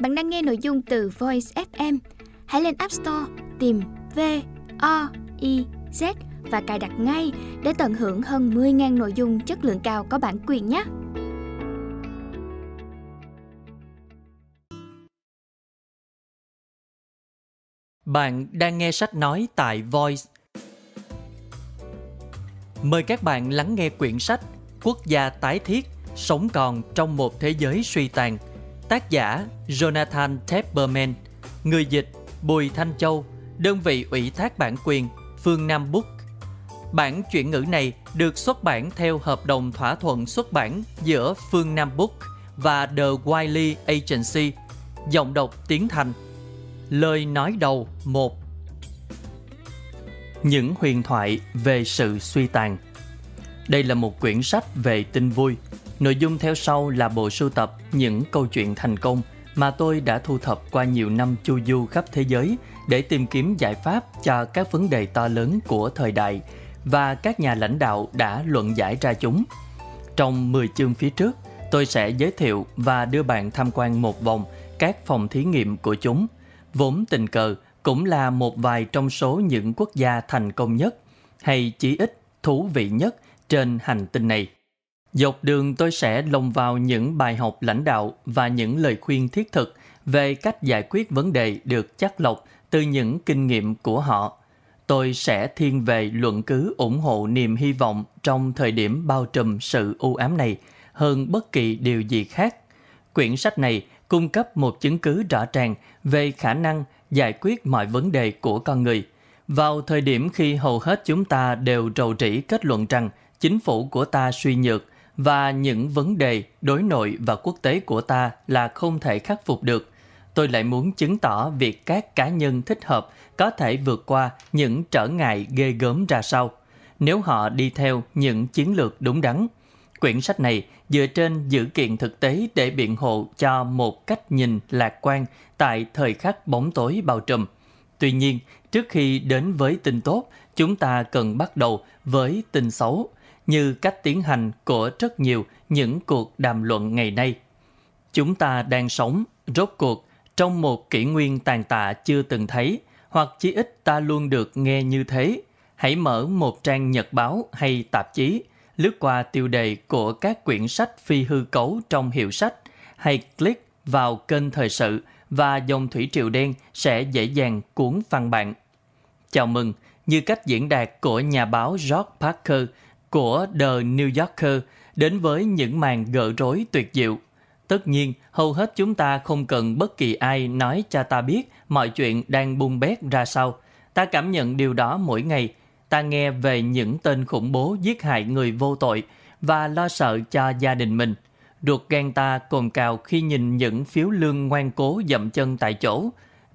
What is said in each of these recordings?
Bạn đang nghe nội dung từ Voice FM. Hãy lên App Store tìm V O I Z và cài đặt ngay để tận hưởng hơn 10.000 nội dung chất lượng cao có bản quyền nhé. Bạn đang nghe sách nói tại Voice. Mời các bạn lắng nghe quyển sách Quốc gia tái thiết, sống còn trong một thế giới suy tàn Tác giả Jonathan Tepperman Người dịch Bùi Thanh Châu Đơn vị ủy thác bản quyền Phương Nam Book Bản chuyển ngữ này được xuất bản theo hợp đồng thỏa thuận xuất bản giữa Phương Nam Book và The Wiley Agency Giọng đọc tiếng Thành Lời nói đầu 1 Những huyền thoại về sự suy tàn Đây là một quyển sách về tin vui Nội dung theo sau là bộ sưu tập những câu chuyện thành công mà tôi đã thu thập qua nhiều năm chu du khắp thế giới để tìm kiếm giải pháp cho các vấn đề to lớn của thời đại và các nhà lãnh đạo đã luận giải ra chúng. Trong 10 chương phía trước, tôi sẽ giới thiệu và đưa bạn tham quan một vòng các phòng thí nghiệm của chúng. Vốn tình cờ cũng là một vài trong số những quốc gia thành công nhất hay chí ít thú vị nhất trên hành tinh này. Dọc đường tôi sẽ lồng vào những bài học lãnh đạo và những lời khuyên thiết thực về cách giải quyết vấn đề được chắc lọc từ những kinh nghiệm của họ. Tôi sẽ thiên về luận cứ ủng hộ niềm hy vọng trong thời điểm bao trùm sự u ám này hơn bất kỳ điều gì khác. Quyển sách này cung cấp một chứng cứ rõ ràng về khả năng giải quyết mọi vấn đề của con người. Vào thời điểm khi hầu hết chúng ta đều rầu rĩ kết luận rằng chính phủ của ta suy nhược và những vấn đề đối nội và quốc tế của ta là không thể khắc phục được. Tôi lại muốn chứng tỏ việc các cá nhân thích hợp có thể vượt qua những trở ngại ghê gớm ra sau nếu họ đi theo những chiến lược đúng đắn. Quyển sách này dựa trên dữ kiện thực tế để biện hộ cho một cách nhìn lạc quan tại thời khắc bóng tối bao trùm. Tuy nhiên, trước khi đến với tin tốt, chúng ta cần bắt đầu với tin xấu như cách tiến hành của rất nhiều những cuộc đàm luận ngày nay. Chúng ta đang sống, rốt cuộc, trong một kỷ nguyên tàn tạ chưa từng thấy, hoặc chí ít ta luôn được nghe như thế. Hãy mở một trang nhật báo hay tạp chí, lướt qua tiêu đề của các quyển sách phi hư cấu trong hiệu sách, hay click vào kênh thời sự và dòng thủy triều đen sẽ dễ dàng cuốn văn bạn. Chào mừng, như cách diễn đạt của nhà báo George Parker – của The New Yorker đến với những màn gỡ rối tuyệt diệu. Tất nhiên, hầu hết chúng ta không cần bất kỳ ai nói cho ta biết mọi chuyện đang bung bét ra sao. Ta cảm nhận điều đó mỗi ngày. Ta nghe về những tên khủng bố giết hại người vô tội và lo sợ cho gia đình mình. Ruột gan ta cồn cào khi nhìn những phiếu lương ngoan cố dậm chân tại chỗ.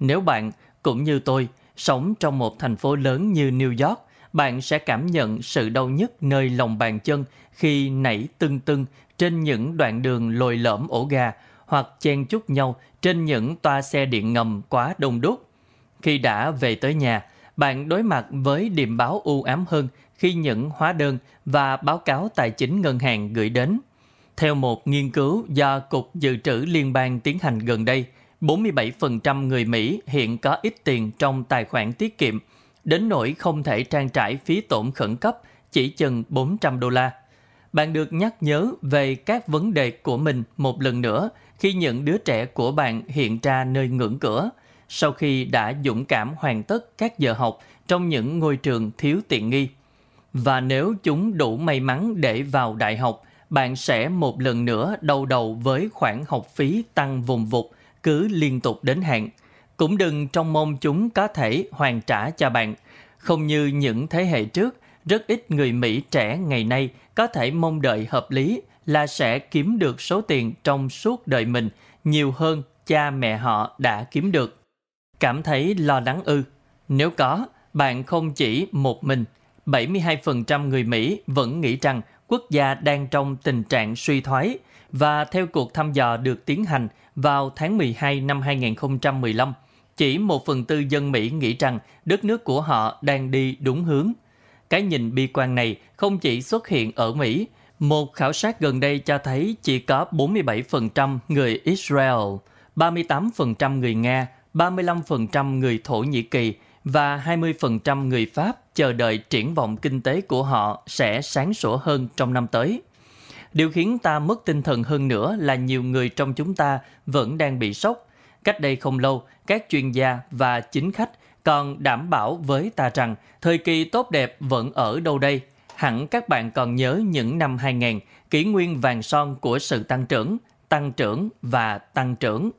Nếu bạn, cũng như tôi, sống trong một thành phố lớn như New York – bạn sẽ cảm nhận sự đau nhức nơi lòng bàn chân khi nảy tưng tưng trên những đoạn đường lồi lõm ổ gà hoặc chen chúc nhau trên những toa xe điện ngầm quá đông đúc. Khi đã về tới nhà, bạn đối mặt với điểm báo u ám hơn khi những hóa đơn và báo cáo tài chính ngân hàng gửi đến. Theo một nghiên cứu do Cục Dự trữ Liên bang tiến hành gần đây, 47% người Mỹ hiện có ít tiền trong tài khoản tiết kiệm – đến nỗi không thể trang trải phí tổn khẩn cấp chỉ chừng 400 đô la. Bạn được nhắc nhớ về các vấn đề của mình một lần nữa khi những đứa trẻ của bạn hiện ra nơi ngưỡng cửa sau khi đã dũng cảm hoàn tất các giờ học trong những ngôi trường thiếu tiện nghi. Và nếu chúng đủ may mắn để vào đại học, bạn sẽ một lần nữa đau đầu với khoản học phí tăng vùng vụt cứ liên tục đến hạn – cũng đừng trông mong chúng có thể hoàn trả cho bạn. Không như những thế hệ trước, rất ít người Mỹ trẻ ngày nay có thể mong đợi hợp lý là sẽ kiếm được số tiền trong suốt đời mình nhiều hơn cha mẹ họ đã kiếm được. Cảm thấy lo lắng ư? Nếu có, bạn không chỉ một mình. 72% người Mỹ vẫn nghĩ rằng quốc gia đang trong tình trạng suy thoái và theo cuộc thăm dò được tiến hành vào tháng 12 năm 2015, chỉ một phần tư dân Mỹ nghĩ rằng đất nước của họ đang đi đúng hướng. Cái nhìn bi quan này không chỉ xuất hiện ở Mỹ. Một khảo sát gần đây cho thấy chỉ có 47% người Israel, 38% người Nga, 35% người Thổ Nhĩ Kỳ và 20% người Pháp chờ đợi triển vọng kinh tế của họ sẽ sáng sủa hơn trong năm tới. Điều khiến ta mất tinh thần hơn nữa là nhiều người trong chúng ta vẫn đang bị sốc Cách đây không lâu, các chuyên gia và chính khách còn đảm bảo với ta rằng thời kỳ tốt đẹp vẫn ở đâu đây. Hẳn các bạn còn nhớ những năm 2000, kỷ nguyên vàng son của sự tăng trưởng, tăng trưởng và tăng trưởng.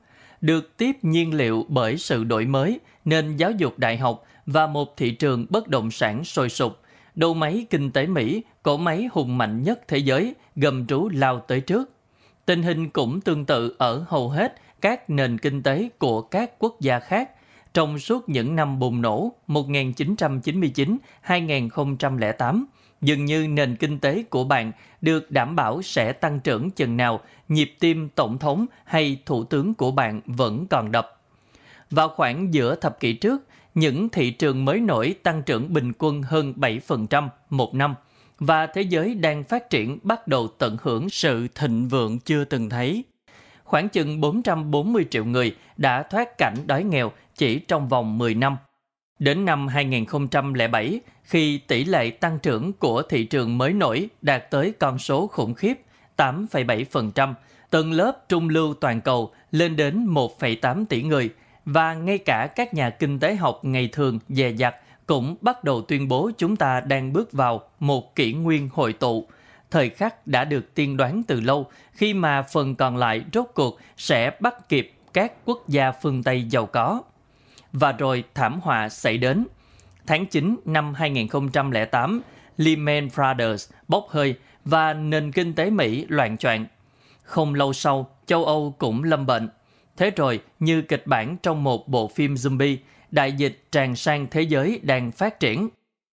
Được tiếp nhiên liệu bởi sự đổi mới, nền giáo dục đại học và một thị trường bất động sản sôi sục. Đầu máy kinh tế Mỹ, cổ máy hùng mạnh nhất thế giới, gầm rú lao tới trước. Tình hình cũng tương tự ở hầu hết các nền kinh tế của các quốc gia khác trong suốt những năm bùng nổ 1999-2008 dường như nền kinh tế của bạn được đảm bảo sẽ tăng trưởng chừng nào nhịp tim tổng thống hay thủ tướng của bạn vẫn còn đập. Vào khoảng giữa thập kỷ trước, những thị trường mới nổi tăng trưởng bình quân hơn 7% một năm và thế giới đang phát triển bắt đầu tận hưởng sự thịnh vượng chưa từng thấy khoảng chừng 440 triệu người đã thoát cảnh đói nghèo chỉ trong vòng 10 năm. Đến năm 2007, khi tỷ lệ tăng trưởng của thị trường mới nổi đạt tới con số khủng khiếp 8,7%, tầng lớp trung lưu toàn cầu lên đến 1,8 tỷ người và ngay cả các nhà kinh tế học ngày thường dè dặt cũng bắt đầu tuyên bố chúng ta đang bước vào một kỷ nguyên hội tụ thời khắc đã được tiên đoán từ lâu khi mà phần còn lại rốt cuộc sẽ bắt kịp các quốc gia phương Tây giàu có. Và rồi thảm họa xảy đến. Tháng 9 năm 2008, Lehman Brothers bốc hơi và nền kinh tế Mỹ loạn choạng. Không lâu sau, châu Âu cũng lâm bệnh. Thế rồi, như kịch bản trong một bộ phim zombie, đại dịch tràn sang thế giới đang phát triển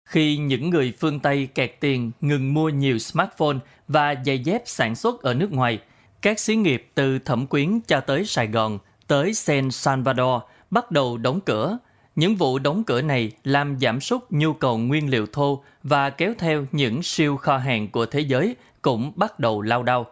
khi những người phương Tây kẹt tiền ngừng mua nhiều smartphone và giày dép sản xuất ở nước ngoài, các xí nghiệp từ Thẩm Quyến cho tới Sài Gòn, tới San Salvador bắt đầu đóng cửa. Những vụ đóng cửa này làm giảm sút nhu cầu nguyên liệu thô và kéo theo những siêu kho hàng của thế giới cũng bắt đầu lao đao.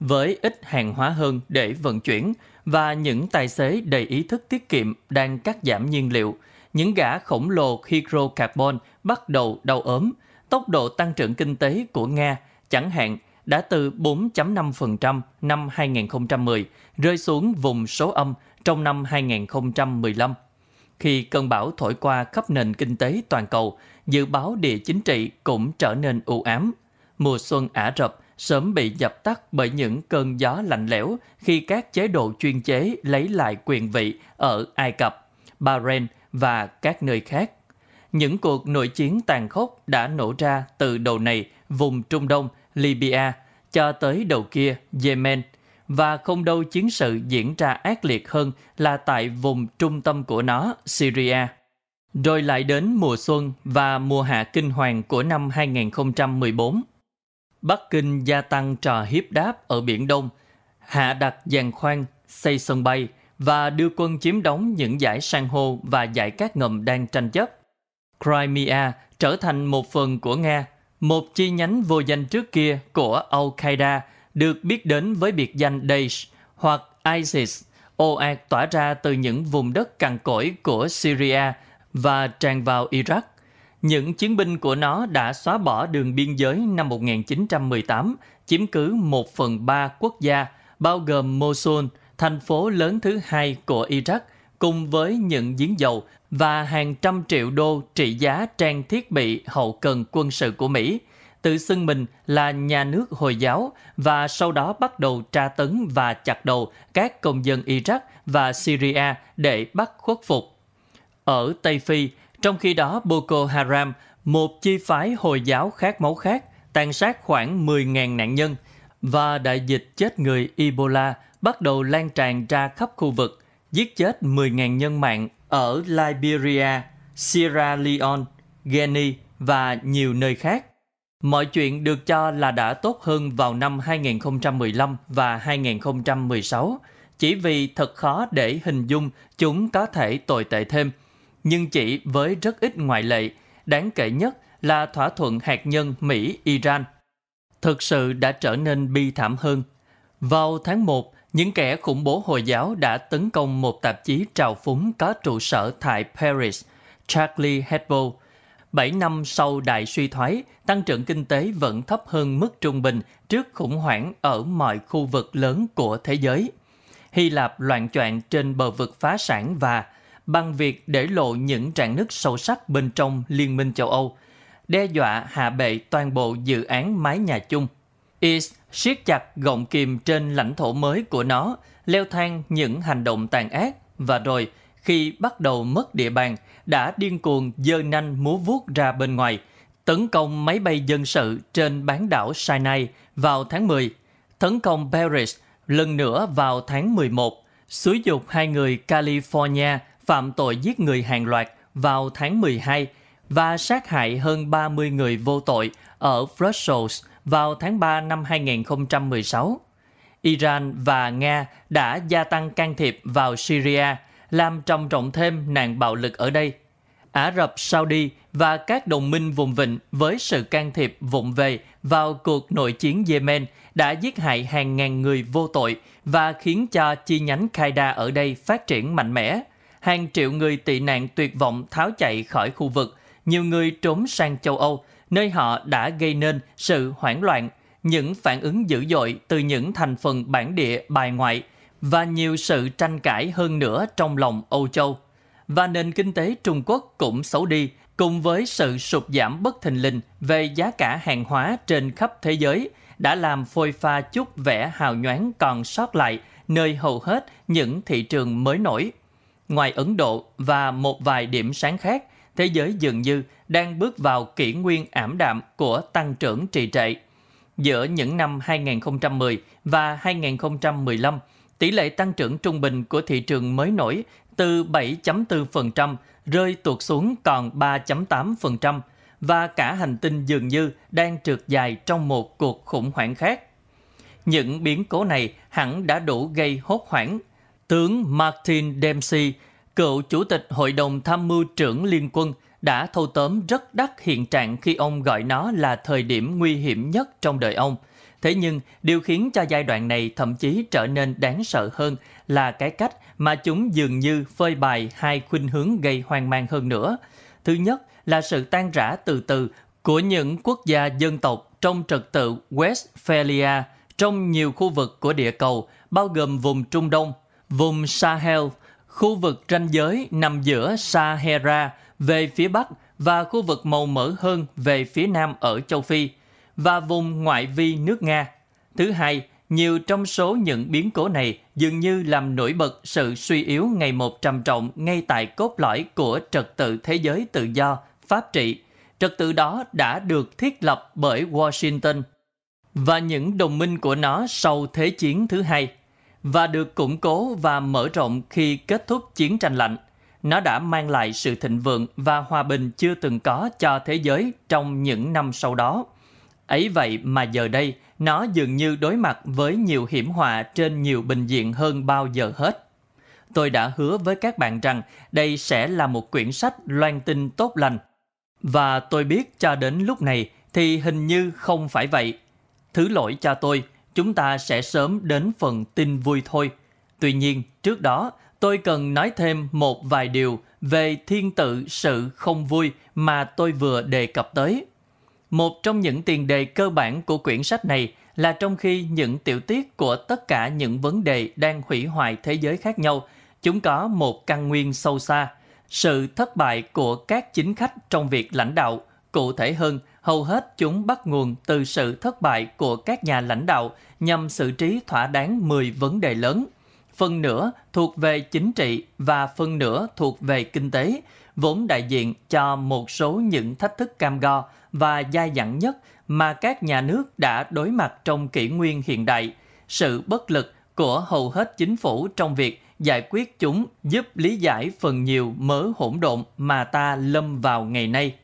Với ít hàng hóa hơn để vận chuyển và những tài xế đầy ý thức tiết kiệm đang cắt giảm nhiên liệu – những gã khổng lồ hydrocarbon bắt đầu đau ốm. Tốc độ tăng trưởng kinh tế của Nga, chẳng hạn, đã từ 4.5% năm 2010 rơi xuống vùng số âm trong năm 2015. Khi cơn bão thổi qua khắp nền kinh tế toàn cầu, dự báo địa chính trị cũng trở nên u ám. Mùa xuân Ả Rập sớm bị dập tắt bởi những cơn gió lạnh lẽo khi các chế độ chuyên chế lấy lại quyền vị ở Ai Cập, Bahrain – và các nơi khác. Những cuộc nội chiến tàn khốc đã nổ ra từ đầu này vùng Trung Đông, Libya, cho tới đầu kia Yemen, và không đâu chiến sự diễn ra ác liệt hơn là tại vùng trung tâm của nó, Syria. Rồi lại đến mùa xuân và mùa hạ kinh hoàng của năm 2014. Bắc Kinh gia tăng trò hiếp đáp ở Biển Đông, hạ đặt giàn khoan, xây sân bay – và đưa quân chiếm đóng những dải san hô và dải cát ngầm đang tranh chấp. Crimea trở thành một phần của Nga, một chi nhánh vô danh trước kia của Al-Qaeda được biết đến với biệt danh Daesh hoặc ISIS, ồ ạt tỏa ra từ những vùng đất cằn cỗi của Syria và tràn vào Iraq. Những chiến binh của nó đã xóa bỏ đường biên giới năm 1918, chiếm cứ một phần ba quốc gia, bao gồm Mosul – thành phố lớn thứ hai của Iraq, cùng với những giếng dầu và hàng trăm triệu đô trị giá trang thiết bị hậu cần quân sự của Mỹ, tự xưng mình là nhà nước Hồi giáo và sau đó bắt đầu tra tấn và chặt đầu các công dân Iraq và Syria để bắt khuất phục. Ở Tây Phi, trong khi đó Boko Haram, một chi phái Hồi giáo khác máu khác, tàn sát khoảng 10.000 nạn nhân và đại dịch chết người Ebola – bắt đầu lan tràn ra khắp khu vực, giết chết 10.000 nhân mạng ở Liberia, Sierra Leone, Guinea và nhiều nơi khác. Mọi chuyện được cho là đã tốt hơn vào năm 2015 và 2016, chỉ vì thật khó để hình dung chúng có thể tồi tệ thêm. Nhưng chỉ với rất ít ngoại lệ, đáng kể nhất là thỏa thuận hạt nhân Mỹ-Iran. Thực sự đã trở nên bi thảm hơn. Vào tháng 1, những kẻ khủng bố Hồi giáo đã tấn công một tạp chí trào phúng có trụ sở tại Paris, Charlie Hebdo. Bảy năm sau đại suy thoái, tăng trưởng kinh tế vẫn thấp hơn mức trung bình trước khủng hoảng ở mọi khu vực lớn của thế giới. Hy Lạp loạn choạng trên bờ vực phá sản và bằng việc để lộ những trạng nứt sâu sắc bên trong Liên minh châu Âu, đe dọa hạ bệ toàn bộ dự án mái nhà chung – Is siết chặt gọng kìm trên lãnh thổ mới của nó, leo thang những hành động tàn ác và rồi khi bắt đầu mất địa bàn đã điên cuồng dơ nanh múa vuốt ra bên ngoài, tấn công máy bay dân sự trên bán đảo Sinai vào tháng 10, tấn công Paris lần nữa vào tháng 11, xúi dục hai người California phạm tội giết người hàng loạt vào tháng 12 và sát hại hơn 30 người vô tội ở Brussels vào tháng 3 năm 2016. Iran và Nga đã gia tăng can thiệp vào Syria, làm trầm trọng thêm nạn bạo lực ở đây. Ả Rập Saudi và các đồng minh vùng vịnh với sự can thiệp vụn về vào cuộc nội chiến Yemen đã giết hại hàng ngàn người vô tội và khiến cho chi nhánh Qaeda ở đây phát triển mạnh mẽ. Hàng triệu người tị nạn tuyệt vọng tháo chạy khỏi khu vực, nhiều người trốn sang châu Âu nơi họ đã gây nên sự hoảng loạn, những phản ứng dữ dội từ những thành phần bản địa bài ngoại và nhiều sự tranh cãi hơn nữa trong lòng Âu Châu. Và nền kinh tế Trung Quốc cũng xấu đi cùng với sự sụt giảm bất thình lình về giá cả hàng hóa trên khắp thế giới đã làm phôi pha chút vẻ hào nhoáng còn sót lại nơi hầu hết những thị trường mới nổi. Ngoài Ấn Độ và một vài điểm sáng khác, thế giới dường như đang bước vào kỷ nguyên ảm đạm của tăng trưởng trì trệ. Giữa những năm 2010 và 2015, tỷ lệ tăng trưởng trung bình của thị trường mới nổi từ 7.4% rơi tuột xuống còn 3.8% và cả hành tinh dường như đang trượt dài trong một cuộc khủng hoảng khác. Những biến cố này hẳn đã đủ gây hốt hoảng. Tướng Martin Dempsey, cựu chủ tịch Hội đồng Tham mưu trưởng Liên quân, đã thâu tóm rất đắt hiện trạng khi ông gọi nó là thời điểm nguy hiểm nhất trong đời ông. Thế nhưng, điều khiến cho giai đoạn này thậm chí trở nên đáng sợ hơn là cái cách mà chúng dường như phơi bày hai khuynh hướng gây hoang mang hơn nữa. Thứ nhất là sự tan rã từ từ của những quốc gia dân tộc trong trật tự Westphalia trong nhiều khu vực của địa cầu, bao gồm vùng Trung Đông, vùng Sahel, khu vực ranh giới nằm giữa Sahara về phía Bắc và khu vực màu mỡ hơn về phía Nam ở châu Phi và vùng ngoại vi nước Nga. Thứ hai, nhiều trong số những biến cố này dường như làm nổi bật sự suy yếu ngày một trầm trọng ngay tại cốt lõi của trật tự thế giới tự do, pháp trị. Trật tự đó đã được thiết lập bởi Washington và những đồng minh của nó sau Thế chiến thứ hai và được củng cố và mở rộng khi kết thúc chiến tranh lạnh – nó đã mang lại sự thịnh vượng và hòa bình chưa từng có cho thế giới trong những năm sau đó. Ấy vậy mà giờ đây, nó dường như đối mặt với nhiều hiểm họa trên nhiều bình diện hơn bao giờ hết. Tôi đã hứa với các bạn rằng đây sẽ là một quyển sách loan tin tốt lành. Và tôi biết cho đến lúc này thì hình như không phải vậy. Thứ lỗi cho tôi, chúng ta sẽ sớm đến phần tin vui thôi. Tuy nhiên, trước đó, tôi cần nói thêm một vài điều về thiên tự sự không vui mà tôi vừa đề cập tới. Một trong những tiền đề cơ bản của quyển sách này là trong khi những tiểu tiết của tất cả những vấn đề đang hủy hoại thế giới khác nhau, chúng có một căn nguyên sâu xa, sự thất bại của các chính khách trong việc lãnh đạo, cụ thể hơn, hầu hết chúng bắt nguồn từ sự thất bại của các nhà lãnh đạo nhằm xử trí thỏa đáng 10 vấn đề lớn – phần nửa thuộc về chính trị và phần nửa thuộc về kinh tế, vốn đại diện cho một số những thách thức cam go và dai dẳng nhất mà các nhà nước đã đối mặt trong kỷ nguyên hiện đại, sự bất lực của hầu hết chính phủ trong việc giải quyết chúng giúp lý giải phần nhiều mớ hỗn độn mà ta lâm vào ngày nay.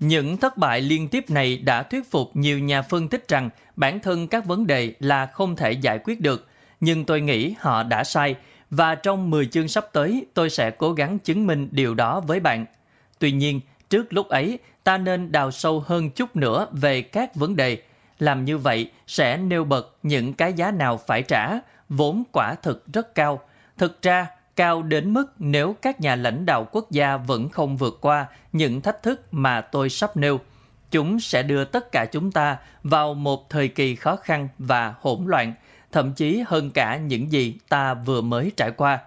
Những thất bại liên tiếp này đã thuyết phục nhiều nhà phân tích rằng bản thân các vấn đề là không thể giải quyết được nhưng tôi nghĩ họ đã sai và trong 10 chương sắp tới tôi sẽ cố gắng chứng minh điều đó với bạn. Tuy nhiên, trước lúc ấy, ta nên đào sâu hơn chút nữa về các vấn đề. Làm như vậy sẽ nêu bật những cái giá nào phải trả, vốn quả thực rất cao. Thực ra, cao đến mức nếu các nhà lãnh đạo quốc gia vẫn không vượt qua những thách thức mà tôi sắp nêu. Chúng sẽ đưa tất cả chúng ta vào một thời kỳ khó khăn và hỗn loạn – thậm chí hơn cả những gì ta vừa mới trải qua.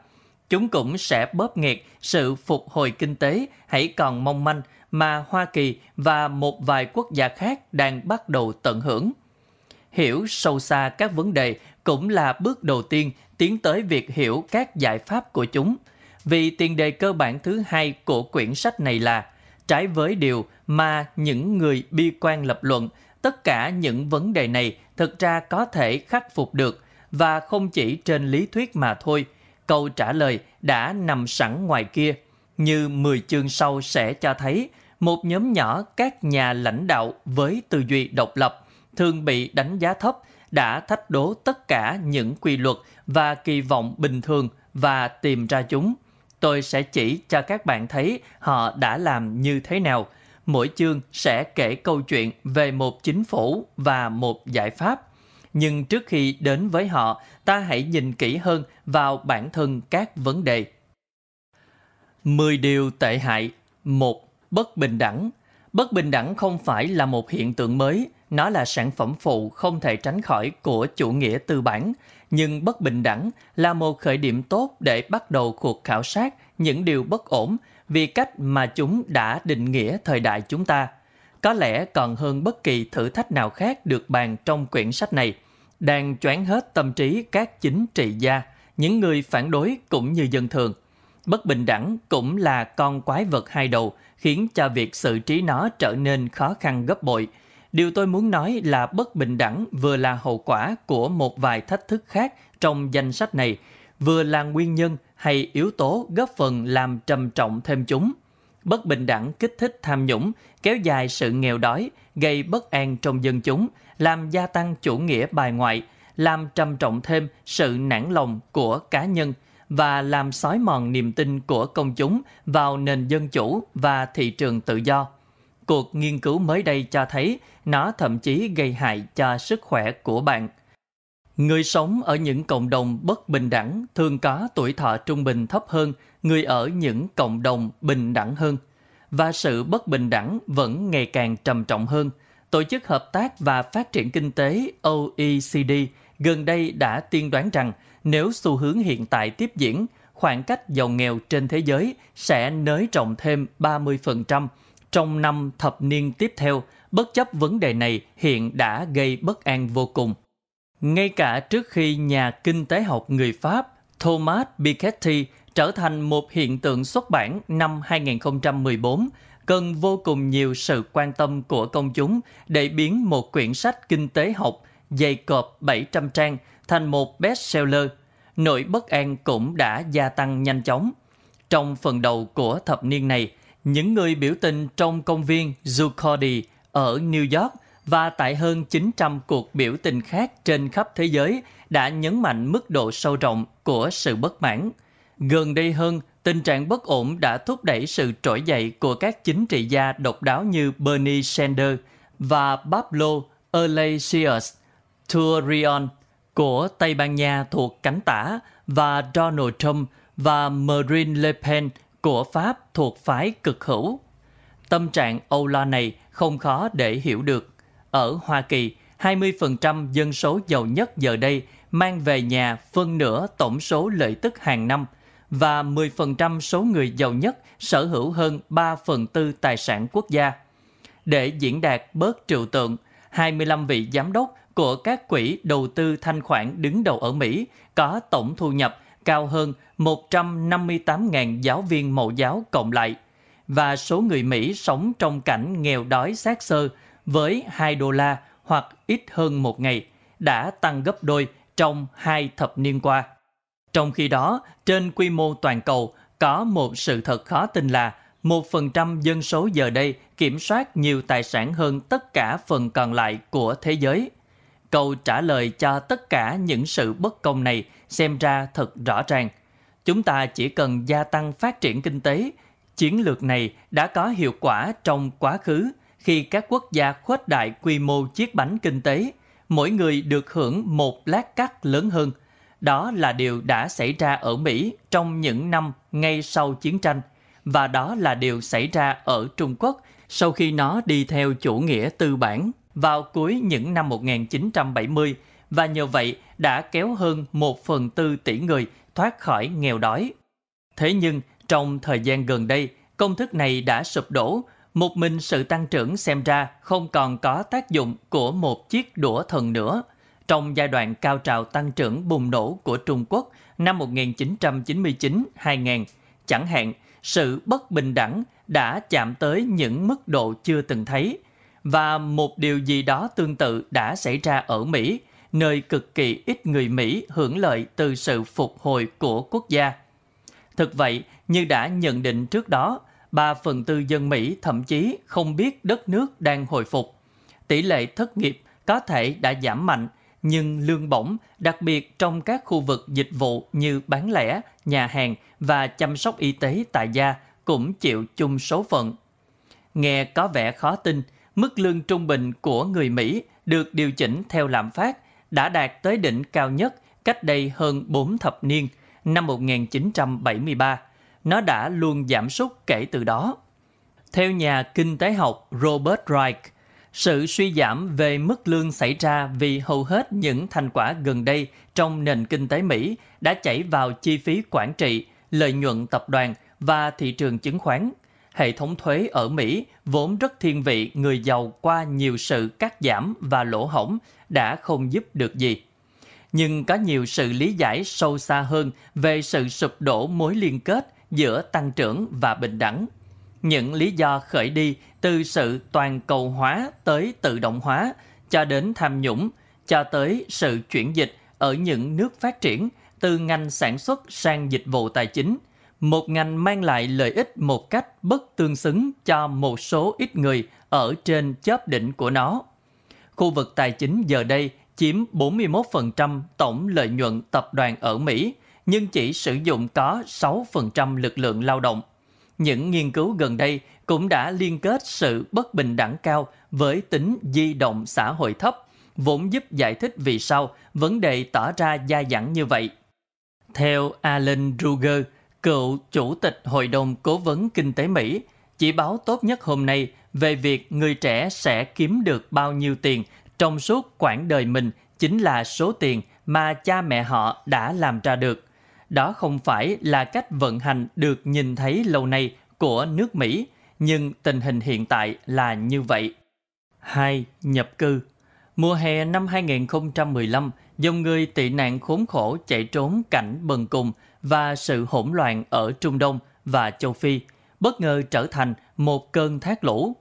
Chúng cũng sẽ bóp nghẹt sự phục hồi kinh tế hãy còn mong manh mà Hoa Kỳ và một vài quốc gia khác đang bắt đầu tận hưởng. Hiểu sâu xa các vấn đề cũng là bước đầu tiên tiến tới việc hiểu các giải pháp của chúng. Vì tiền đề cơ bản thứ hai của quyển sách này là trái với điều mà những người bi quan lập luận, tất cả những vấn đề này thực ra có thể khắc phục được và không chỉ trên lý thuyết mà thôi. Câu trả lời đã nằm sẵn ngoài kia, như 10 chương sau sẽ cho thấy một nhóm nhỏ các nhà lãnh đạo với tư duy độc lập thường bị đánh giá thấp đã thách đố tất cả những quy luật và kỳ vọng bình thường và tìm ra chúng. Tôi sẽ chỉ cho các bạn thấy họ đã làm như thế nào mỗi chương sẽ kể câu chuyện về một chính phủ và một giải pháp. Nhưng trước khi đến với họ, ta hãy nhìn kỹ hơn vào bản thân các vấn đề. 10 điều tệ hại 1. Bất bình đẳng Bất bình đẳng không phải là một hiện tượng mới, nó là sản phẩm phụ không thể tránh khỏi của chủ nghĩa tư bản. Nhưng bất bình đẳng là một khởi điểm tốt để bắt đầu cuộc khảo sát những điều bất ổn vì cách mà chúng đã định nghĩa thời đại chúng ta, có lẽ còn hơn bất kỳ thử thách nào khác được bàn trong quyển sách này, đang choáng hết tâm trí các chính trị gia, những người phản đối cũng như dân thường. Bất bình đẳng cũng là con quái vật hai đầu, khiến cho việc xử trí nó trở nên khó khăn gấp bội. Điều tôi muốn nói là bất bình đẳng vừa là hậu quả của một vài thách thức khác trong danh sách này, vừa là nguyên nhân hay yếu tố góp phần làm trầm trọng thêm chúng. Bất bình đẳng kích thích tham nhũng, kéo dài sự nghèo đói, gây bất an trong dân chúng, làm gia tăng chủ nghĩa bài ngoại, làm trầm trọng thêm sự nản lòng của cá nhân và làm xói mòn niềm tin của công chúng vào nền dân chủ và thị trường tự do. Cuộc nghiên cứu mới đây cho thấy nó thậm chí gây hại cho sức khỏe của bạn. Người sống ở những cộng đồng bất bình đẳng thường có tuổi thọ trung bình thấp hơn người ở những cộng đồng bình đẳng hơn và sự bất bình đẳng vẫn ngày càng trầm trọng hơn. Tổ chức Hợp tác và Phát triển Kinh tế OECD gần đây đã tiên đoán rằng nếu xu hướng hiện tại tiếp diễn, khoảng cách giàu nghèo trên thế giới sẽ nới rộng thêm 30% trong năm thập niên tiếp theo, bất chấp vấn đề này hiện đã gây bất an vô cùng. Ngay cả trước khi nhà kinh tế học người Pháp Thomas Piketty trở thành một hiện tượng xuất bản năm 2014, cần vô cùng nhiều sự quan tâm của công chúng để biến một quyển sách kinh tế học dày cộp 700 trang thành một bestseller. Nỗi bất an cũng đã gia tăng nhanh chóng. Trong phần đầu của thập niên này, những người biểu tình trong công viên Zuccotti ở New York – và tại hơn 900 cuộc biểu tình khác trên khắp thế giới đã nhấn mạnh mức độ sâu rộng của sự bất mãn. Gần đây hơn, tình trạng bất ổn đã thúc đẩy sự trỗi dậy của các chính trị gia độc đáo như Bernie Sanders và Pablo Iglesias Turrion của Tây Ban Nha thuộc cánh tả và Donald Trump và Marine Le Pen của Pháp thuộc phái cực hữu. Tâm trạng âu lo này không khó để hiểu được ở Hoa Kỳ, 20% dân số giàu nhất giờ đây mang về nhà phân nửa tổng số lợi tức hàng năm và 10% số người giàu nhất sở hữu hơn 3 phần tư tài sản quốc gia. Để diễn đạt bớt triệu tượng, 25 vị giám đốc của các quỹ đầu tư thanh khoản đứng đầu ở Mỹ có tổng thu nhập cao hơn 158.000 giáo viên mẫu giáo cộng lại. Và số người Mỹ sống trong cảnh nghèo đói xác sơ với 2 đô la hoặc ít hơn một ngày, đã tăng gấp đôi trong hai thập niên qua. Trong khi đó, trên quy mô toàn cầu, có một sự thật khó tin là 1% dân số giờ đây kiểm soát nhiều tài sản hơn tất cả phần còn lại của thế giới. Câu trả lời cho tất cả những sự bất công này xem ra thật rõ ràng. Chúng ta chỉ cần gia tăng phát triển kinh tế, chiến lược này đã có hiệu quả trong quá khứ khi các quốc gia khuếch đại quy mô chiếc bánh kinh tế, mỗi người được hưởng một lát cắt lớn hơn. Đó là điều đã xảy ra ở Mỹ trong những năm ngay sau chiến tranh và đó là điều xảy ra ở Trung Quốc sau khi nó đi theo chủ nghĩa tư bản vào cuối những năm 1970 và nhờ vậy đã kéo hơn một phần tư tỷ người thoát khỏi nghèo đói. Thế nhưng, trong thời gian gần đây, công thức này đã sụp đổ một mình sự tăng trưởng xem ra không còn có tác dụng của một chiếc đũa thần nữa. Trong giai đoạn cao trào tăng trưởng bùng nổ của Trung Quốc năm 1999-2000, chẳng hạn, sự bất bình đẳng đã chạm tới những mức độ chưa từng thấy. Và một điều gì đó tương tự đã xảy ra ở Mỹ, nơi cực kỳ ít người Mỹ hưởng lợi từ sự phục hồi của quốc gia. Thực vậy, như đã nhận định trước đó, 3 phần tư dân Mỹ thậm chí không biết đất nước đang hồi phục. Tỷ lệ thất nghiệp có thể đã giảm mạnh, nhưng lương bổng, đặc biệt trong các khu vực dịch vụ như bán lẻ, nhà hàng và chăm sóc y tế tại gia cũng chịu chung số phận. Nghe có vẻ khó tin, mức lương trung bình của người Mỹ được điều chỉnh theo lạm phát đã đạt tới đỉnh cao nhất cách đây hơn 4 thập niên, năm 1973 nó đã luôn giảm sút kể từ đó. Theo nhà kinh tế học Robert Reich, sự suy giảm về mức lương xảy ra vì hầu hết những thành quả gần đây trong nền kinh tế Mỹ đã chảy vào chi phí quản trị, lợi nhuận tập đoàn và thị trường chứng khoán. Hệ thống thuế ở Mỹ vốn rất thiên vị người giàu qua nhiều sự cắt giảm và lỗ hổng đã không giúp được gì. Nhưng có nhiều sự lý giải sâu xa hơn về sự sụp đổ mối liên kết giữa tăng trưởng và bình đẳng. Những lý do khởi đi từ sự toàn cầu hóa tới tự động hóa cho đến tham nhũng cho tới sự chuyển dịch ở những nước phát triển từ ngành sản xuất sang dịch vụ tài chính, một ngành mang lại lợi ích một cách bất tương xứng cho một số ít người ở trên chóp đỉnh của nó. Khu vực tài chính giờ đây chiếm 41% tổng lợi nhuận tập đoàn ở Mỹ – nhưng chỉ sử dụng có 6% lực lượng lao động. Những nghiên cứu gần đây cũng đã liên kết sự bất bình đẳng cao với tính di động xã hội thấp, vốn giúp giải thích vì sao vấn đề tỏ ra dai dẳng như vậy. Theo Alan Ruger, cựu chủ tịch Hội đồng Cố vấn Kinh tế Mỹ, chỉ báo tốt nhất hôm nay về việc người trẻ sẽ kiếm được bao nhiêu tiền trong suốt quãng đời mình chính là số tiền mà cha mẹ họ đã làm ra được đó không phải là cách vận hành được nhìn thấy lâu nay của nước Mỹ, nhưng tình hình hiện tại là như vậy. 2. Nhập cư Mùa hè năm 2015, dòng người tị nạn khốn khổ chạy trốn cảnh bần cùng và sự hỗn loạn ở Trung Đông và châu Phi bất ngờ trở thành một cơn thác lũ.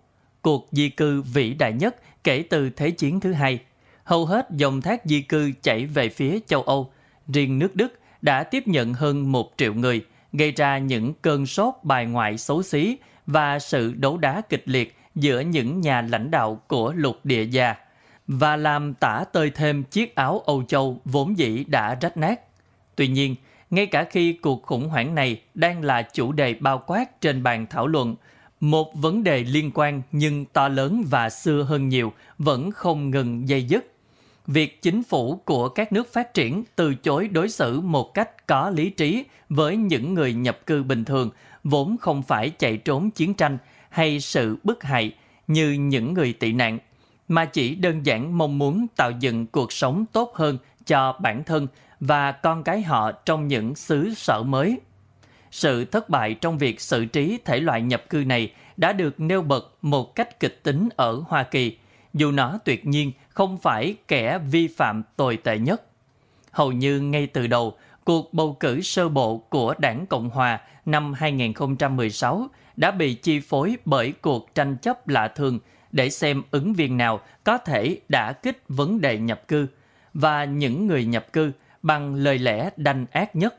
Cuộc di cư vĩ đại nhất kể từ Thế chiến thứ hai. Hầu hết dòng thác di cư chảy về phía châu Âu. Riêng nước Đức đã tiếp nhận hơn 1 triệu người, gây ra những cơn sốt bài ngoại xấu xí và sự đấu đá kịch liệt giữa những nhà lãnh đạo của lục địa già và làm tả tơi thêm chiếc áo Âu Châu vốn dĩ đã rách nát. Tuy nhiên, ngay cả khi cuộc khủng hoảng này đang là chủ đề bao quát trên bàn thảo luận, một vấn đề liên quan nhưng to lớn và xưa hơn nhiều vẫn không ngừng dây dứt việc chính phủ của các nước phát triển từ chối đối xử một cách có lý trí với những người nhập cư bình thường vốn không phải chạy trốn chiến tranh hay sự bức hại như những người tị nạn mà chỉ đơn giản mong muốn tạo dựng cuộc sống tốt hơn cho bản thân và con cái họ trong những xứ sở mới. Sự thất bại trong việc xử trí thể loại nhập cư này đã được nêu bật một cách kịch tính ở Hoa Kỳ – dù nó tuyệt nhiên không phải kẻ vi phạm tồi tệ nhất. Hầu như ngay từ đầu, cuộc bầu cử sơ bộ của đảng Cộng Hòa năm 2016 đã bị chi phối bởi cuộc tranh chấp lạ thường để xem ứng viên nào có thể đã kích vấn đề nhập cư và những người nhập cư bằng lời lẽ đanh ác nhất.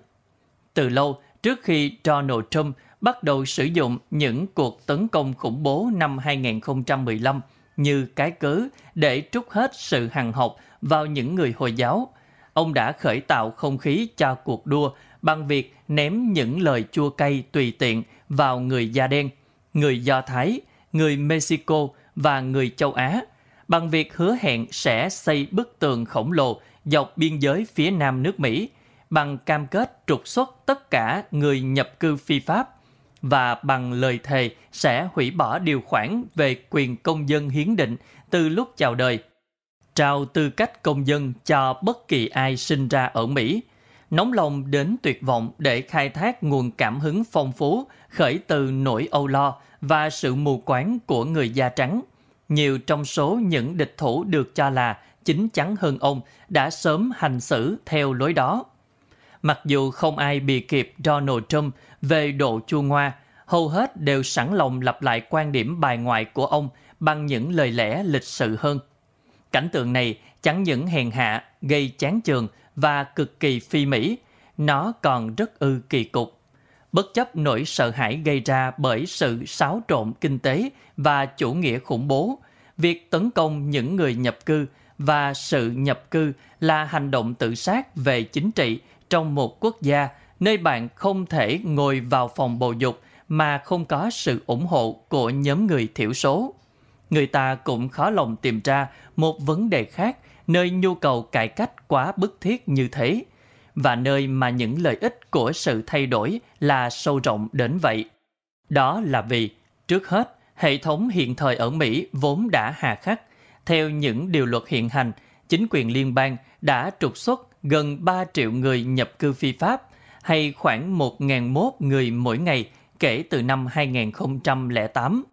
Từ lâu, trước khi Donald Trump bắt đầu sử dụng những cuộc tấn công khủng bố năm 2015, như cái cớ để trút hết sự hằng học vào những người Hồi giáo. Ông đã khởi tạo không khí cho cuộc đua bằng việc ném những lời chua cay tùy tiện vào người da đen, người Do Thái, người Mexico và người châu Á, bằng việc hứa hẹn sẽ xây bức tường khổng lồ dọc biên giới phía nam nước Mỹ, bằng cam kết trục xuất tất cả người nhập cư phi pháp và bằng lời thề sẽ hủy bỏ điều khoản về quyền công dân hiến định từ lúc chào đời, trao tư cách công dân cho bất kỳ ai sinh ra ở Mỹ, nóng lòng đến tuyệt vọng để khai thác nguồn cảm hứng phong phú khởi từ nỗi âu lo và sự mù quáng của người da trắng. Nhiều trong số những địch thủ được cho là chính chắn hơn ông đã sớm hành xử theo lối đó mặc dù không ai bị kịp Donald Trump về độ chua ngoa, hầu hết đều sẵn lòng lặp lại quan điểm bài ngoại của ông bằng những lời lẽ lịch sự hơn. Cảnh tượng này chẳng những hèn hạ, gây chán chường và cực kỳ phi mỹ, nó còn rất ư kỳ cục. Bất chấp nỗi sợ hãi gây ra bởi sự xáo trộn kinh tế và chủ nghĩa khủng bố, việc tấn công những người nhập cư và sự nhập cư là hành động tự sát về chính trị trong một quốc gia nơi bạn không thể ngồi vào phòng bầu dục mà không có sự ủng hộ của nhóm người thiểu số. Người ta cũng khó lòng tìm ra một vấn đề khác nơi nhu cầu cải cách quá bức thiết như thế và nơi mà những lợi ích của sự thay đổi là sâu rộng đến vậy. Đó là vì, trước hết, hệ thống hiện thời ở Mỹ vốn đã hà khắc. Theo những điều luật hiện hành, chính quyền liên bang đã trục xuất gần 3 triệu người nhập cư phi pháp hay khoảng 1.001 người mỗi ngày kể từ năm 2008.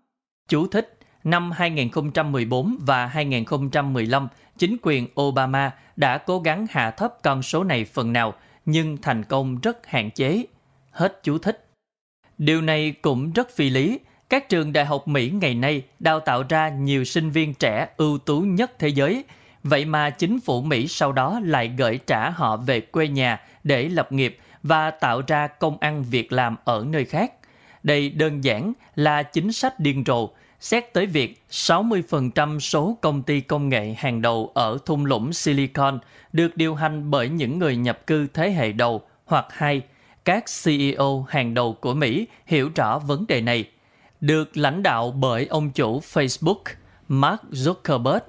Chú thích, năm 2014 và 2015, chính quyền Obama đã cố gắng hạ thấp con số này phần nào, nhưng thành công rất hạn chế. Hết chú thích. Điều này cũng rất phi lý. Các trường đại học Mỹ ngày nay đào tạo ra nhiều sinh viên trẻ ưu tú nhất thế giới – Vậy mà chính phủ Mỹ sau đó lại gửi trả họ về quê nhà để lập nghiệp và tạo ra công ăn việc làm ở nơi khác. Đây đơn giản là chính sách điên rồ, xét tới việc 60% số công ty công nghệ hàng đầu ở thung lũng Silicon được điều hành bởi những người nhập cư thế hệ đầu hoặc hai. Các CEO hàng đầu của Mỹ hiểu rõ vấn đề này. Được lãnh đạo bởi ông chủ Facebook Mark Zuckerberg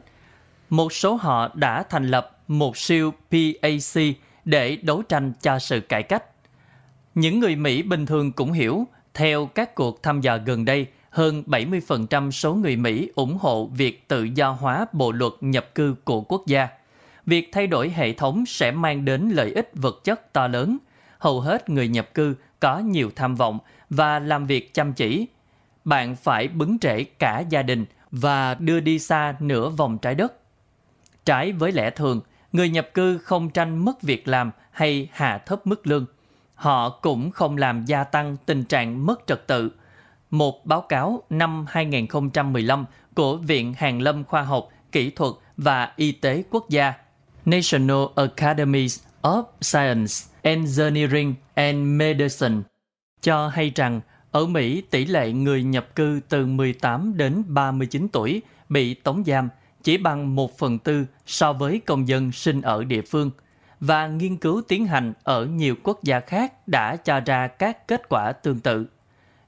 một số họ đã thành lập một siêu PAC để đấu tranh cho sự cải cách. Những người Mỹ bình thường cũng hiểu, theo các cuộc thăm dò gần đây, hơn 70% số người Mỹ ủng hộ việc tự do hóa bộ luật nhập cư của quốc gia. Việc thay đổi hệ thống sẽ mang đến lợi ích vật chất to lớn. Hầu hết người nhập cư có nhiều tham vọng và làm việc chăm chỉ. Bạn phải bứng trễ cả gia đình và đưa đi xa nửa vòng trái đất Trái với lẽ thường, người nhập cư không tranh mất việc làm hay hạ thấp mức lương. Họ cũng không làm gia tăng tình trạng mất trật tự. Một báo cáo năm 2015 của Viện Hàn lâm Khoa học, Kỹ thuật và Y tế Quốc gia National Academies of Science, Engineering and Medicine cho hay rằng ở Mỹ tỷ lệ người nhập cư từ 18 đến 39 tuổi bị tống giam – chỉ bằng 1 phần tư so với công dân sinh ở địa phương và nghiên cứu tiến hành ở nhiều quốc gia khác đã cho ra các kết quả tương tự.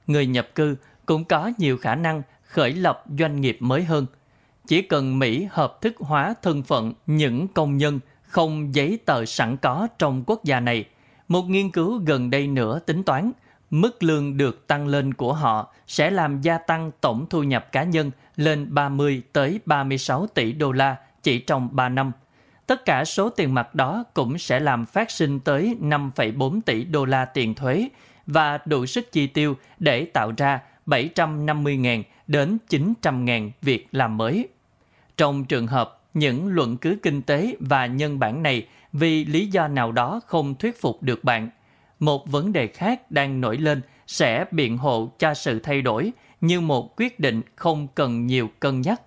Người nhập cư cũng có nhiều khả năng khởi lập doanh nghiệp mới hơn. Chỉ cần Mỹ hợp thức hóa thân phận những công nhân không giấy tờ sẵn có trong quốc gia này, một nghiên cứu gần đây nữa tính toán mức lương được tăng lên của họ sẽ làm gia tăng tổng thu nhập cá nhân lên 30 tới 36 tỷ đô la chỉ trong 3 năm. Tất cả số tiền mặt đó cũng sẽ làm phát sinh tới 5,4 tỷ đô la tiền thuế và đủ sức chi tiêu để tạo ra 750.000 đến 900.000 việc làm mới. Trong trường hợp những luận cứ kinh tế và nhân bản này vì lý do nào đó không thuyết phục được bạn, một vấn đề khác đang nổi lên sẽ biện hộ cho sự thay đổi như một quyết định không cần nhiều cân nhắc.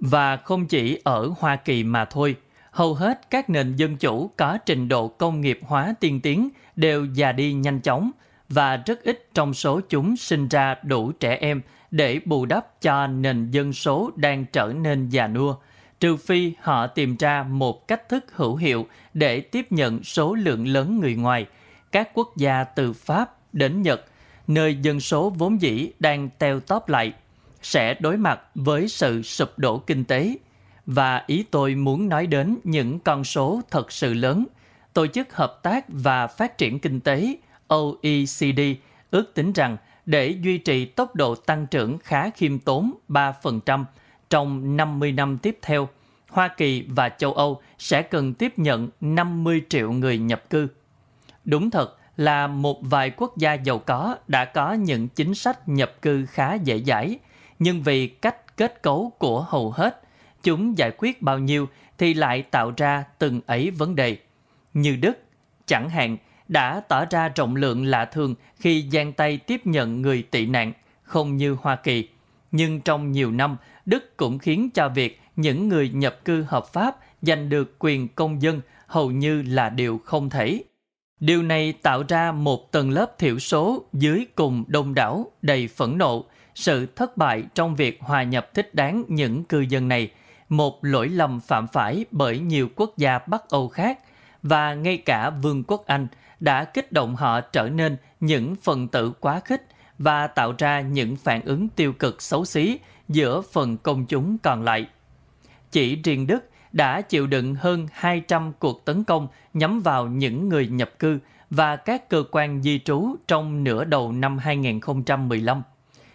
Và không chỉ ở Hoa Kỳ mà thôi, hầu hết các nền dân chủ có trình độ công nghiệp hóa tiên tiến đều già đi nhanh chóng và rất ít trong số chúng sinh ra đủ trẻ em để bù đắp cho nền dân số đang trở nên già nua, trừ phi họ tìm ra một cách thức hữu hiệu để tiếp nhận số lượng lớn người ngoài. Các quốc gia từ Pháp đến Nhật – nơi dân số vốn dĩ đang teo tóp lại, sẽ đối mặt với sự sụp đổ kinh tế. Và ý tôi muốn nói đến những con số thật sự lớn. Tổ chức Hợp tác và Phát triển Kinh tế OECD ước tính rằng để duy trì tốc độ tăng trưởng khá khiêm tốn 3% trong 50 năm tiếp theo, Hoa Kỳ và châu Âu sẽ cần tiếp nhận 50 triệu người nhập cư. Đúng thật, là một vài quốc gia giàu có đã có những chính sách nhập cư khá dễ dãi, nhưng vì cách kết cấu của hầu hết, chúng giải quyết bao nhiêu thì lại tạo ra từng ấy vấn đề. Như Đức, chẳng hạn, đã tỏ ra trọng lượng lạ thường khi giang tay tiếp nhận người tị nạn, không như Hoa Kỳ. Nhưng trong nhiều năm, Đức cũng khiến cho việc những người nhập cư hợp pháp giành được quyền công dân hầu như là điều không thể. Điều này tạo ra một tầng lớp thiểu số dưới cùng đông đảo, đầy phẫn nộ, sự thất bại trong việc hòa nhập thích đáng những cư dân này, một lỗi lầm phạm phải bởi nhiều quốc gia Bắc Âu khác và ngay cả Vương quốc Anh đã kích động họ trở nên những phần tử quá khích và tạo ra những phản ứng tiêu cực xấu xí giữa phần công chúng còn lại. Chỉ riêng Đức đã chịu đựng hơn 200 cuộc tấn công nhắm vào những người nhập cư và các cơ quan di trú trong nửa đầu năm 2015.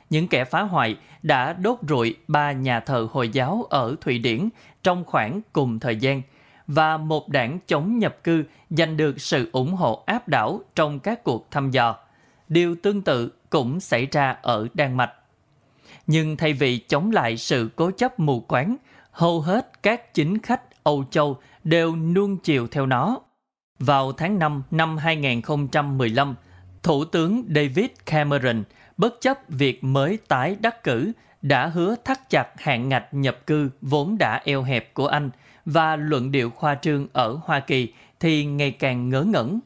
Những kẻ phá hoại đã đốt rụi ba nhà thờ Hồi giáo ở Thụy Điển trong khoảng cùng thời gian và một đảng chống nhập cư giành được sự ủng hộ áp đảo trong các cuộc thăm dò. Điều tương tự cũng xảy ra ở Đan Mạch. Nhưng thay vì chống lại sự cố chấp mù quáng, hầu hết các chính khách Âu Châu đều nuông chiều theo nó. Vào tháng 5 năm 2015, Thủ tướng David Cameron, bất chấp việc mới tái đắc cử, đã hứa thắt chặt hạn ngạch nhập cư vốn đã eo hẹp của Anh và luận điệu khoa trương ở Hoa Kỳ thì ngày càng ngớ ngẩn.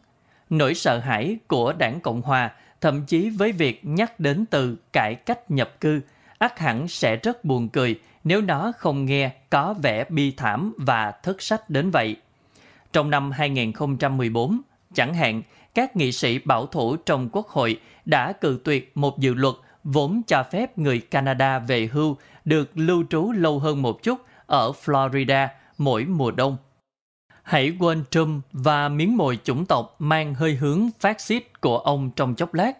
Nỗi sợ hãi của đảng Cộng Hòa thậm chí với việc nhắc đến từ cải cách nhập cư ắt hẳn sẽ rất buồn cười nếu nó không nghe có vẻ bi thảm và thất sách đến vậy. Trong năm 2014, chẳng hạn, các nghị sĩ bảo thủ trong quốc hội đã cự tuyệt một dự luật vốn cho phép người Canada về hưu được lưu trú lâu hơn một chút ở Florida mỗi mùa đông. Hãy quên Trump và miếng mồi chủng tộc mang hơi hướng phát xít của ông trong chốc lát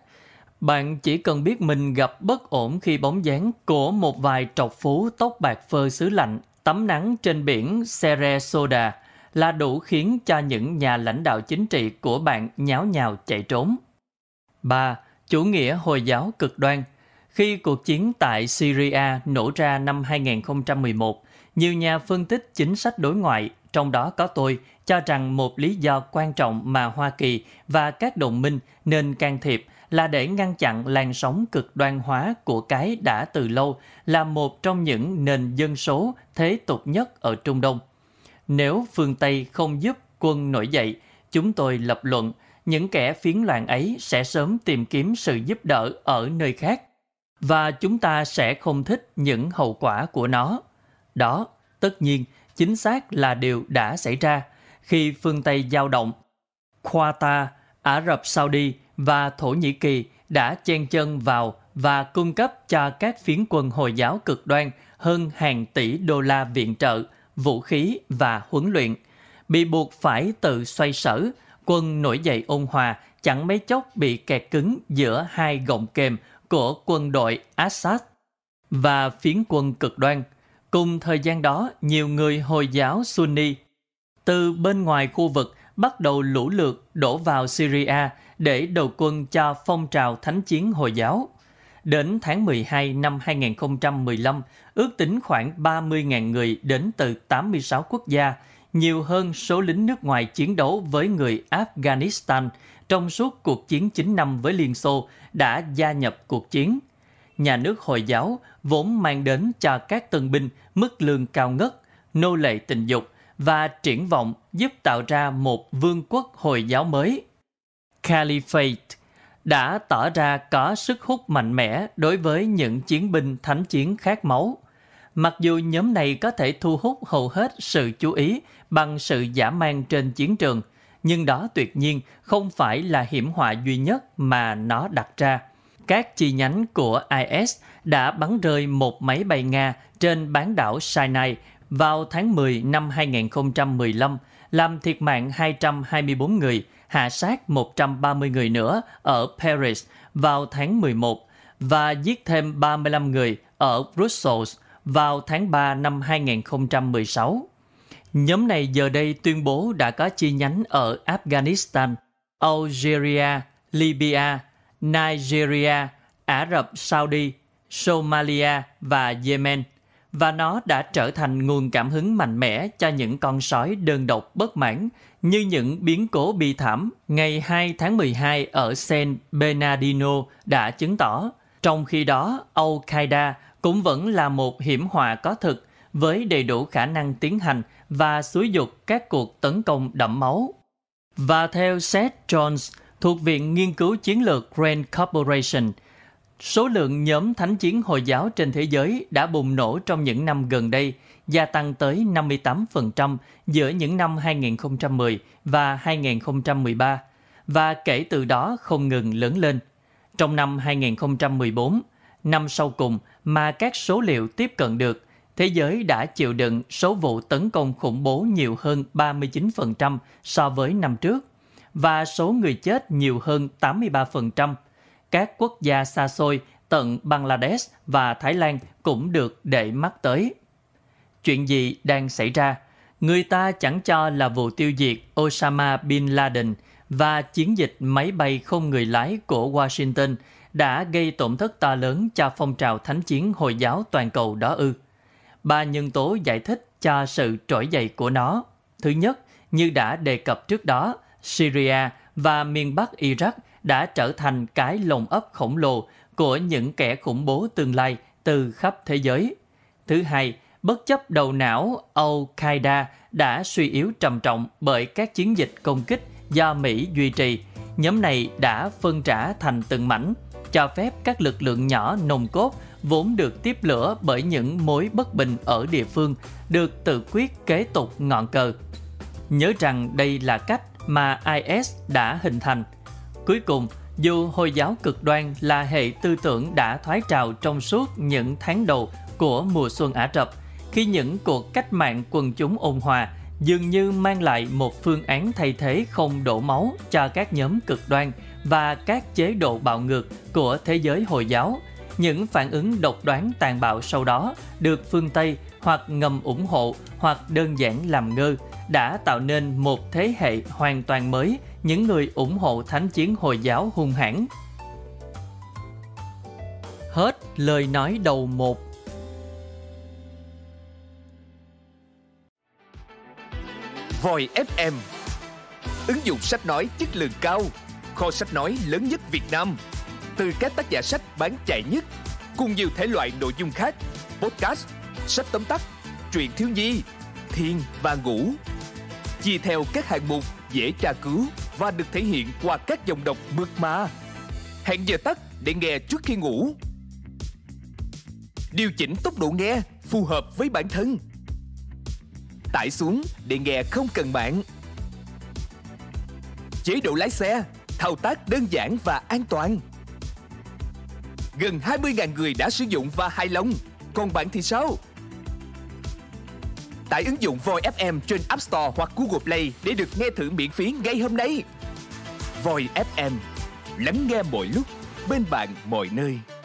bạn chỉ cần biết mình gặp bất ổn khi bóng dáng của một vài trọc phú tóc bạc phơ xứ lạnh, tắm nắng trên biển Sere Soda là đủ khiến cho những nhà lãnh đạo chính trị của bạn nháo nhào chạy trốn. 3. Chủ nghĩa Hồi giáo cực đoan Khi cuộc chiến tại Syria nổ ra năm 2011, nhiều nhà phân tích chính sách đối ngoại, trong đó có tôi, cho rằng một lý do quan trọng mà Hoa Kỳ và các đồng minh nên can thiệp – là để ngăn chặn làn sóng cực đoan hóa của cái đã từ lâu là một trong những nền dân số thế tục nhất ở Trung Đông. Nếu phương Tây không giúp quân nổi dậy, chúng tôi lập luận những kẻ phiến loạn ấy sẽ sớm tìm kiếm sự giúp đỡ ở nơi khác và chúng ta sẽ không thích những hậu quả của nó. Đó, tất nhiên, chính xác là điều đã xảy ra khi phương Tây dao động. Qatar, Ả Rập Saudi và Thổ Nhĩ Kỳ đã chen chân vào và cung cấp cho các phiến quân Hồi giáo cực đoan hơn hàng tỷ đô la viện trợ, vũ khí và huấn luyện. Bị buộc phải tự xoay sở, quân nổi dậy ôn hòa chẳng mấy chốc bị kẹt cứng giữa hai gọng kềm của quân đội Assad và phiến quân cực đoan. Cùng thời gian đó, nhiều người Hồi giáo Sunni từ bên ngoài khu vực bắt đầu lũ lượt đổ vào Syria để đầu quân cho phong trào thánh chiến Hồi giáo. Đến tháng 12 năm 2015, ước tính khoảng 30.000 người đến từ 86 quốc gia, nhiều hơn số lính nước ngoài chiến đấu với người Afghanistan trong suốt cuộc chiến 9 năm với Liên Xô đã gia nhập cuộc chiến. Nhà nước Hồi giáo vốn mang đến cho các tân binh mức lương cao ngất, nô lệ tình dục, và triển vọng giúp tạo ra một vương quốc Hồi giáo mới. Caliphate đã tỏ ra có sức hút mạnh mẽ đối với những chiến binh thánh chiến khát máu. Mặc dù nhóm này có thể thu hút hầu hết sự chú ý bằng sự giả mang trên chiến trường, nhưng đó tuyệt nhiên không phải là hiểm họa duy nhất mà nó đặt ra. Các chi nhánh của IS đã bắn rơi một máy bay Nga trên bán đảo Sinai vào tháng 10 năm 2015 làm thiệt mạng 224 người, hạ sát 130 người nữa ở Paris vào tháng 11 và giết thêm 35 người ở Brussels vào tháng 3 năm 2016. Nhóm này giờ đây tuyên bố đã có chi nhánh ở Afghanistan, Algeria, Libya, Nigeria, Ả Rập Saudi, Somalia và Yemen – và nó đã trở thành nguồn cảm hứng mạnh mẽ cho những con sói đơn độc bất mãn như những biến cố bi thảm ngày 2 tháng 12 ở San Bernardino đã chứng tỏ. Trong khi đó, Al-Qaeda cũng vẫn là một hiểm họa có thực với đầy đủ khả năng tiến hành và xúi dục các cuộc tấn công đẫm máu. Và theo Seth Jones, thuộc Viện Nghiên cứu Chiến lược Grand Corporation – Số lượng nhóm thánh chiến Hồi giáo trên thế giới đã bùng nổ trong những năm gần đây, gia tăng tới 58% giữa những năm 2010 và 2013 và kể từ đó không ngừng lớn lên. Trong năm 2014, năm sau cùng mà các số liệu tiếp cận được, thế giới đã chịu đựng số vụ tấn công khủng bố nhiều hơn 39% so với năm trước và số người chết nhiều hơn 83% các quốc gia xa xôi tận Bangladesh và Thái Lan cũng được để mắt tới. Chuyện gì đang xảy ra? Người ta chẳng cho là vụ tiêu diệt Osama Bin Laden và chiến dịch máy bay không người lái của Washington đã gây tổn thất to lớn cho phong trào thánh chiến Hồi giáo toàn cầu đó ư. Ba nhân tố giải thích cho sự trỗi dậy của nó. Thứ nhất, như đã đề cập trước đó, Syria và miền Bắc Iraq đã trở thành cái lồng ấp khổng lồ của những kẻ khủng bố tương lai từ khắp thế giới. Thứ hai, bất chấp đầu não Al-Qaeda đã suy yếu trầm trọng bởi các chiến dịch công kích do Mỹ duy trì, nhóm này đã phân trả thành từng mảnh, cho phép các lực lượng nhỏ nồng cốt vốn được tiếp lửa bởi những mối bất bình ở địa phương được tự quyết kế tục ngọn cờ. Nhớ rằng đây là cách mà IS đã hình thành – Cuối cùng, dù Hồi giáo cực đoan là hệ tư tưởng đã thoái trào trong suốt những tháng đầu của mùa xuân Ả Rập, khi những cuộc cách mạng quần chúng ôn hòa dường như mang lại một phương án thay thế không đổ máu cho các nhóm cực đoan và các chế độ bạo ngược của thế giới Hồi giáo. Những phản ứng độc đoán tàn bạo sau đó được phương Tây hoặc ngầm ủng hộ hoặc đơn giản làm ngơ đã tạo nên một thế hệ hoàn toàn mới những người ủng hộ thánh chiến Hồi giáo hung hãn. Hết lời nói đầu một Voi FM Ứng dụng sách nói chất lượng cao Kho sách nói lớn nhất Việt Nam Từ các tác giả sách bán chạy nhất Cùng nhiều thể loại nội dung khác Podcast, sách tóm tắt, truyện thiếu nhi, thiên và ngủ chia theo các hạng mục dễ tra cứu và được thể hiện qua các dòng đọc mượt mà. Hẹn giờ tắt để nghe trước khi ngủ. Điều chỉnh tốc độ nghe phù hợp với bản thân. Tải xuống để nghe không cần mạng. Chế độ lái xe, thao tác đơn giản và an toàn. Gần 20.000 người đã sử dụng và hài lòng. Còn bạn thì sao? Tải ứng dụng Voi FM trên App Store hoặc Google Play để được nghe thử miễn phí ngay hôm nay. Voi FM, lắng nghe mọi lúc, bên bạn mọi nơi.